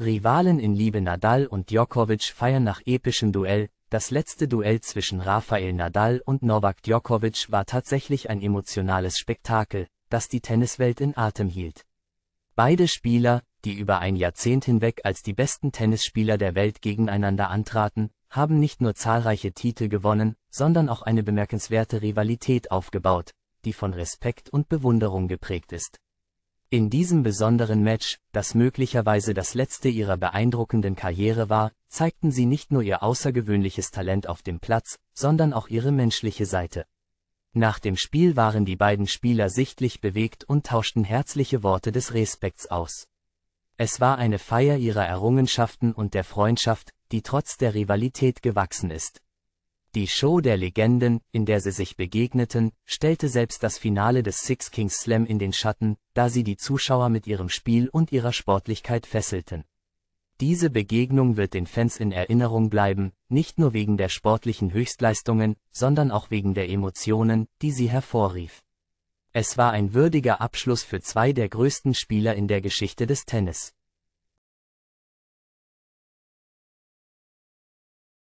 Rivalen in Liebe Nadal und Djokovic feiern nach epischem Duell, das letzte Duell zwischen Rafael Nadal und Novak Djokovic war tatsächlich ein emotionales Spektakel, das die Tenniswelt in Atem hielt. Beide Spieler, die über ein Jahrzehnt hinweg als die besten Tennisspieler der Welt gegeneinander antraten, haben nicht nur zahlreiche Titel gewonnen, sondern auch eine bemerkenswerte Rivalität aufgebaut, die von Respekt und Bewunderung geprägt ist. In diesem besonderen Match, das möglicherweise das letzte ihrer beeindruckenden Karriere war, zeigten sie nicht nur ihr außergewöhnliches Talent auf dem Platz, sondern auch ihre menschliche Seite. Nach dem Spiel waren die beiden Spieler sichtlich bewegt und tauschten herzliche Worte des Respekts aus. Es war eine Feier ihrer Errungenschaften und der Freundschaft, die trotz der Rivalität gewachsen ist. Die Show der Legenden, in der sie sich begegneten, stellte selbst das Finale des Six Kings Slam in den Schatten, da sie die Zuschauer mit ihrem Spiel und ihrer Sportlichkeit fesselten. Diese Begegnung wird den Fans in Erinnerung bleiben, nicht nur wegen der sportlichen Höchstleistungen, sondern auch wegen der Emotionen, die sie hervorrief. Es war ein würdiger Abschluss für zwei der größten Spieler in der Geschichte des Tennis.